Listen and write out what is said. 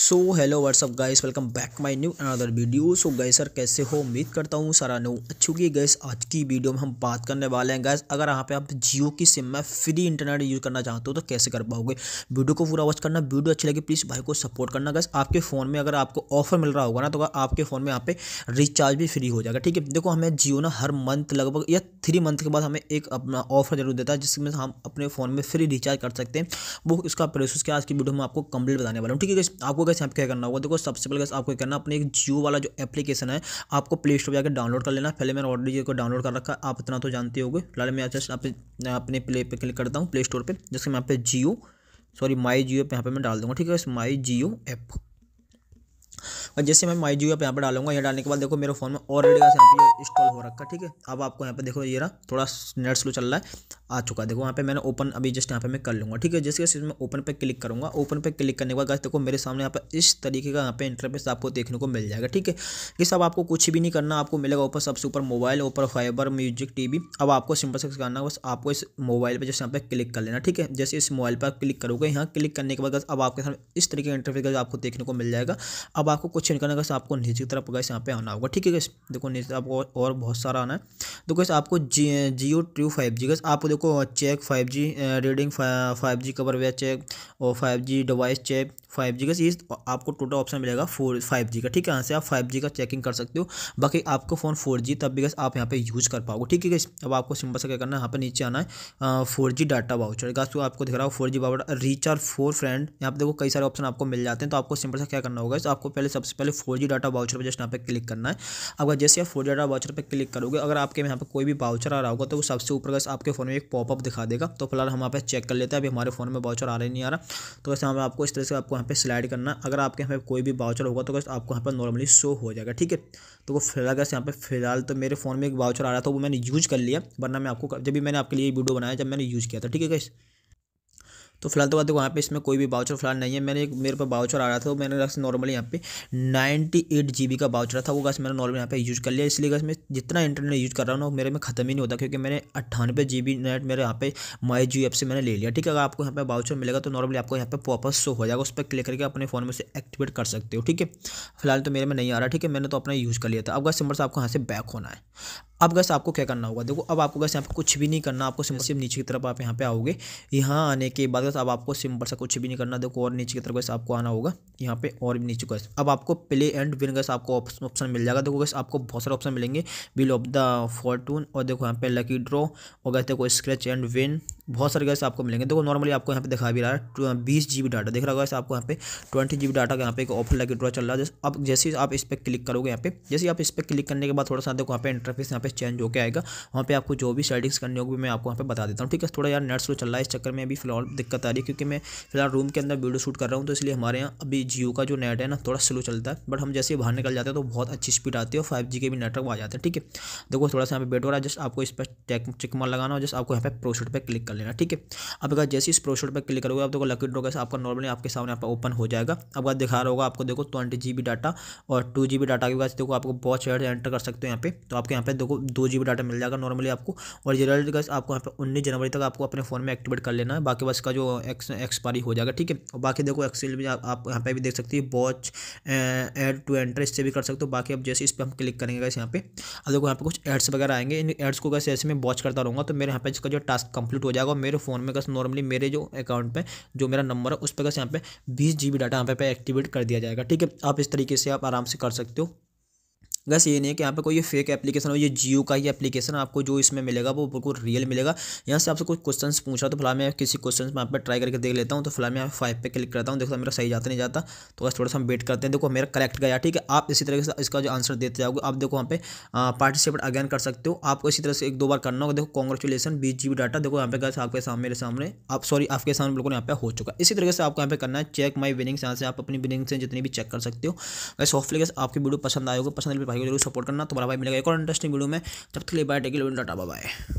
so hello what's up guys welcome back my new another video so guys sir कैसे हो उम्मीद करता हूँ सारा नो अच्छू की गाइस आज की वीडियो में हम बात करने वाले हैं गाइस अगर यहाँ पे आप जियो की सिम में फ्री इंटरनेट यूज़ करना चाहते हो तो कैसे कर पाओगे वीडियो को पूरा वॉच करना वीडियो अच्छी लगी प्लीज़ भाई को सपोर्ट करना गैस आपके फ़ोन में अगर आपको ऑफर मिल रहा होगा ना तो आपके फ़ोन में यहाँ पे रिचार्ज भी फ्री हो जाएगा ठीक है देखो हमें जियो ना हर मंथ लगभग या थ्री मंथ के बाद हमें एक अपना ऑफर जरूर देता है जिसमें हम अपने फ़ोन में फ्री रिचार्ज कर सकते हैं वो इसका प्रोसेस क्या आज की वीडियो में आपको कंप्लीट बताने वाला हूँ ठीक है आपको गैस यहाँ पे क्या करना होगा देखो सबसे पहले गैस आपको करना अपने एक जियो वाला जो एप्लीकेशन है आपको प्ले स्टोर जाकर डाउनलोड कर लेना पहले मैंने ऑलरेडी को डाउनलोड कर रखा आप इतना तो जानते हो गए फिलहाल मैं जस्ट अपने प्ले पर क्लिक करता हूँ प्ले स्टोर पर जैसे मैं यहाँ पे जियो सॉरी माई जियो ऐप यहाँ पर मैं डाल दूँगा ठीक है माई जियो ऐप और जैसे मैं माई जियो ऐप यहाँ पर डालूंगा यहाँ डालने के बाद देखो मेरे फ़ोन में ऑलरेडी यहाँ पे इंस्टॉल हो रखा ठीक है अब आपको यहाँ पे देखो ये रहा थोड़ा नेट स्लो चल रहा है आ चुका है देखो यहाँ पे मैंने ओपन अभी जस्ट यहाँ पे मैं कर लूँगा ठीक है जैसे जैसे मैं ओपन पे क्लिक करूँगा ओपन पे क्लिक करने के बाद देखो मेरे सामने यहाँ पर इस तरीके का यहाँ पे इंटरफेस आपको देखने को मिल जाएगा ठीक है ये सब आपको कुछ भी नहीं करना आपको मिलेगा ऊपर सबसे ऊपर मोबाइल ऊपर फाइबर म्यूजिक टी अब आपको सिंपल से करना बस आपको इस मोबाइल पर जैसे यहाँ पे क्लिक कर लेना ठीक है जैसे इस मोबाइल पर क्लिक करोगे यहाँ क्लिक करने के बाद अब आपके सामने इस तरीके का इंटरफेस आपको देखने को मिल जाएगा अब आपको कुछ नहीं करना बस आपको नीचे की तरफ यहाँ पे आना होगा ठीक है देखो नीचे आपको और बहुत सारा आना है तो, देखो इस आपको Jio true five G guys आपको देखो check five G reading five G coverage check और five G device check five G का ये आपको टोटल ऑप्शन मिलेगा फोर फाइव जी का ठीक है यहाँ से आप फाइव जी का चेकिंग कर सकते हो बाकी आपको फ़ोन फोर जी तब भी बिकॉज आप यहाँ पे यूज़ कर पाओगे ठीक है अब आपको सिंपल से क्या करना है यहाँ पे नीचे आना है फोर जी डाटा वाउचर का तो आपको दिख रहा हो फोर जी बाउट रिचार्ज फोर फ्रेंड यहाँ पे देखो कई सारे ऑप्शन आपको मिल जाते हैं तो आपको सिंपल से क्या करना होगा आपको पहले सबसे पहले फोर जी डाटा वाउचर पर जस्ट यहाँ पे क्लिक करना है अगर जैसे आप फोर जी डाटा वाउचर पर क्लिक करोगे अगर आपके यहाँ पर कोई भी वाउचर आ रहा होगा तो सबसे ऊपर आपके फ़ोन में एक पॉपअप दिखा देगा तो फिलहाल हम यहाँ पे चेक कर लेते हैं अभी हमारे फ़ोन में बाउचर आ रहा नहीं आ रहा तो वैसे हमें आपको इस तरह से आपको यहाँ पे स्लाइड करना अगर आपके यहाँ पे कोई भी बाउचर होगा तो आपको यहाँ पर नॉर्मली शो हो जाएगा ठीक है तो वो फिलहाल अगर यहाँ पे फिलहाल तो मेरे फ़ोन में एक बाउचर आ रहा था वो मैंने यूज़ कर लिया वरना मैं आपको जब भी मैंने आपके लिए वीडियो बनाया जब मैंने यूज़ किया था ठीक है कैसे तो फिलहाल तो बात देखो यहाँ पे इसमें कोई भी बाउचर फिलहाल नहीं है मैंने एक मेरे पर बाउचर आ रहा था मैंने रख नॉर्मली यहाँ पे नाइन्टी एट जी बी का बाउचर था वो गैस मैंने नॉर्मल यहाँ पे यूज़ कर लिया इसलिए गैस मैं जितना इंटरनेट यूज़ कर रहा हूँ ना मेरे में खत्म ही नहीं होता क्योंकि मैंने अट्ठानवे जी बी नेट मेरे यहाँ पे माई जी एप से मैंने ले लिया ठीक है अगर आपको यहाँ पे बाउचर मिलेगा तो नॉर्मली आपको यहाँ पे वापस शो हो जाएगा उस पर क्लिक करके अपने फ़ोन में से एक्टिवेट कर सकते हो ठीक है फिलहाल तो मेरे में नहीं आ रहा ठीक है मैंने तो अपना यूज़ कर लिया था अब गैस सिंबर से आपको यहाँ से बैक होना है अब गैस आपको क्या करना होगा देखो अब आपको गैस यहाँ पे कुछ भी नहीं करना आपको सिंपल सिर्फ नीचे की तरफ आप यहाँ पे आओगे यहाँ आने के बाद गैस अब आपको सिंपल सा कुछ भी नहीं करना देखो और नीचे की तरफ गैस आपको आना होगा यहाँ पे और भी नीचे गैस अब आपको प्ले एंड विन गैस आपको ऑप्शन मिल जाएगा देखो गैस आपको बहुत सारे ऑप्शन मिलेंगे बिल ऑफ द फॉर्टून और देखो यहाँ पे लकी ड्रॉ और गैस देखो स्क्रैच एंड विन बहुत सारे गैस आपको मिलेंगे देखो नॉर्मली आपको यहाँ पे दिखा भी रहा है बीस जी डाटा देख रहा होगा आपको यहाँ पे ट्वेंटी जी डाटा का यहाँ पे एक ऑफर लगे ड्रा चल रहा है अब जैसे आप इस पर क्लिक करोगे यहाँ पे जैसे आप इस पर क्लिक करने के बाद थोड़ा सा देखो यहाँ पे इंटरफेस यहाँ पे चेंज होकर आएगा वहाँ पे आपको जो भी सेटिंग्स करनी होगी मैं आपको यहाँ पे बता देता हूँ ठीक है थोड़ा यार नेट स्लो चल रहा है इस चक्कर में अभी फिलहाल दिक्कत आ रही है क्योंकि मैं फिलहाल रूम के अंदर वीडियो शूट कर रहा हूँ तो इसलिए हमारे यहाँ अभी जियो का जो नेट है ना थोड़ा स्लो चलता है बट हम जैसे बाहर निकल जाते हैं तो बहुत अच्छी स्पीड आती है और फाइव के भी नेटवर्क आ जाते हैं ठीक है देखो थोड़ा सा यहाँ पे बेट हो रहा है जस्ट आपको इस पर चेक चिकमा लगाना हो जस्ट आपको यहाँ पे प्रोसेट पर क्लिक कर लेना ठीक है अब अगर जैसे इस प्रोशोट पर क्लिक करोगे आप देखो लकी ड्रॉ कैसे आपका नॉर्मली आपके सामने आपका ओपन हो जाएगा अब दिखा रहा होगा आपको देखो ट्वेंटी जी बी डाटा और टू जी बी डाटा के बाद देखो आपको बहुत शेयर एंटर कर सकते हो यहाँ पे तो आपको यहाँ पे देखो दो जी बी डाटा मिल जाएगा नॉर्मली आपको और रिजल्ट आपको यहाँ पे उन्नीस जनवरी तक आपको अपने फ़ोन में एक्टिवेट कर लेना है बाकी बस का जो एक्स एक्सपायरी हो जाएगा ठीक है और बाकी देखो एक्सेल भी आप यहाँ पे भी देख सकते है वॉच एड टू एंटर इससे भी कर सकते हो बाकी अब जैसे इस पर हम क्लिक करेंगे कैसे यहाँ पे अब देखो यहाँ पे कुछ एड्स वगैरह आएंगे इन एड्स को कैसे ऐसे में वॉच करता रहूँगा तो मेरे यहाँ पे इसका जो टास्क कंप्लीट हो जाएगा जाएगा मेरे फ़ोन में कस नॉर्मली मेरे जो अकाउंट पे जो मेरा नंबर है उस पर कस यहाँ पे बीस जी बी डाटा यहाँ पे एक्टिवेट कर दिया जाएगा ठीक है आप इस तरीके से आप आराम से कर सकते हो बस ये नहीं है कि यहाँ पे कोई ये फेक एप्लीकेशन हो ये जियो का ही एप्लीकेशन आपको जो इसमें मिलेगा वो बिल्कुल रियल मिलेगा यहाँ से आपसे कुछ क्वेश्चन पूछा तो फिलहाल मैं किसी क्वेश्चन में यहाँ पर ट्राई करके देख लेता हूँ तो फिलहाल मैं यहाँ फाइव पे क्लिक करता हूँ देखो मेरा सही जाता नहीं जाता तो बस थोड़ा सा हम वेट करते हैं देखो मेरा करेक्ट गया ठीक है आप इसी तरीके से इसका जो आंसर देते जाओगे आप देखो यहाँ पे पार्टिसिपेट अगेन कर सकते हो आपको इसी तरह से एक दो बार करना होगा देखो कॉन्ग्रेचुलेसन बीस जी डाटा देखो यहाँ पे गए आपके सामने मेरे सामने आप सॉरी आपके सामने बिल्कुल यहाँ पे हो चुका है इसी तरीके से आपको यहाँ पे करना है चेक माई विनिंग्स यहाँ से आप अपनी विनिंग्स जितनी भी चेक कर सकते हो वैसे आपकी वीडियो पसंद आएगा पसंद भाई को जरूर सपोर्ट करना तुम्हारा भाई मिलेगा एक और इंटरेस्टिंग वीडियो में तब तक लिए बाय टेक बाय